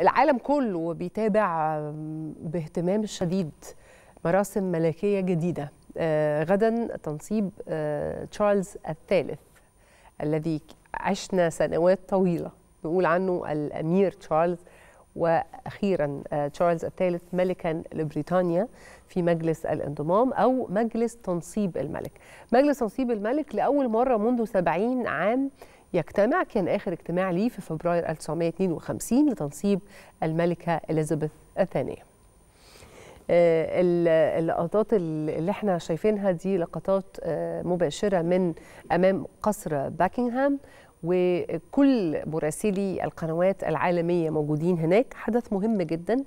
العالم كله بيتابع باهتمام شديد مراسم ملكية جديدة أه، غدا تنصيب أه، تشارلز الثالث الذي عشنا سنوات طويلة نقول عنه الأمير تشارلز واخيرا أه، تشارلز الثالث ملكا لبريطانيا في مجلس الانضمام او مجلس تنصيب الملك. مجلس تنصيب الملك لاول مره منذ 70 عام يجتمع كان آخر اجتماع ليه في فبراير 1952 لتنصيب الملكة إليزابيث الثانية آه، اللقطات اللي احنا شايفينها دي لقطات آه، مباشرة من أمام قصر باكنغهام وكل مراسلي القنوات العالمية موجودين هناك حدث مهم جدا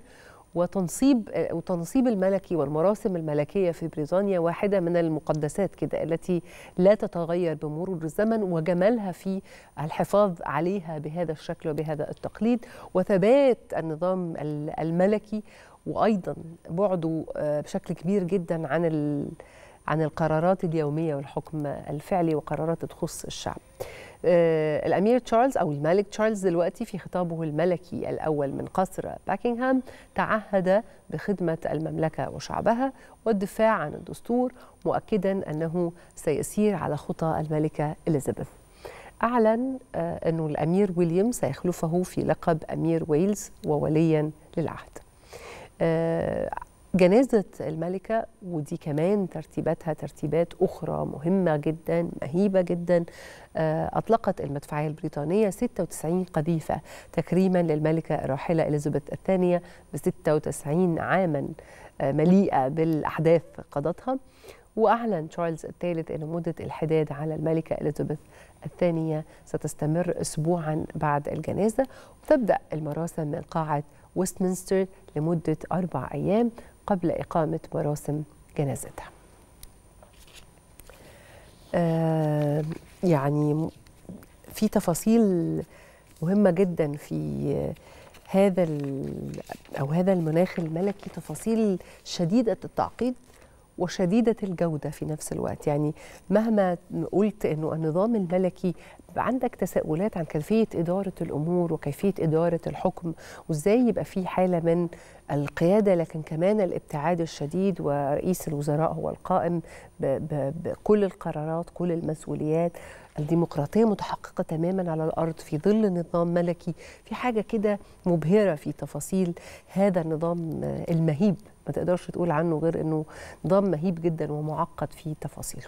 وتنصيب وتنصيب الملكي والمراسم الملكيه في بريطانيا واحده من المقدسات كده التي لا تتغير بمرور الزمن وجمالها في الحفاظ عليها بهذا الشكل وبهذا التقليد وثبات النظام الملكي وايضا بعده آه، بشكل كبير جدا عن عن القرارات اليوميه والحكم الفعلي وقرارات تخص الشعب. آه، الأمير تشارلز أو الملك تشارلز دلوقتي في خطابه الملكي الأول من قصر باكنغهام تعهد بخدمة المملكة وشعبها والدفاع عن الدستور مؤكدا أنه سيسير على خطى الملكة إليزابيث أعلن آه، أنه الأمير ويليام سيخلفه في لقب أمير ويلز ووليا للعهد آه، جنازة الملكة ودي كمان ترتيباتها ترتيبات أخرى مهمة جدا مهيبة جدا آه، أطلقت المدفعية البريطانية 96 قذيفة تكريما للملكة الراحلة إليزابيث الثانية ب 96 عاما آه، مليئة بالأحداث قضتها وأعلن تشارلز الثالث أن مدة الحداد على الملكة إليزابيث الثانية ستستمر أسبوعا بعد الجنازة وتبدأ المراسم من قاعة ويستمنستر لمدة أربع أيام قبل إقامة مراسم جنازتها آه يعني في تفاصيل مهمة جدا في هذا أو هذا المناخ الملكي تفاصيل شديدة التعقيد وشديدة الجودة في نفس الوقت يعني مهما قلت أنه النظام الملكي عندك تساؤلات عن كيفيه اداره الامور وكيفيه اداره الحكم وازاي يبقى في حاله من القياده لكن كمان الابتعاد الشديد ورئيس الوزراء هو القائم بكل القرارات كل المسؤوليات الديمقراطيه متحققه تماما على الارض في ظل نظام ملكي في حاجه كده مبهره في تفاصيل هذا النظام المهيب ما تقدرش تقول عنه غير انه نظام مهيب جدا ومعقد في تفاصيله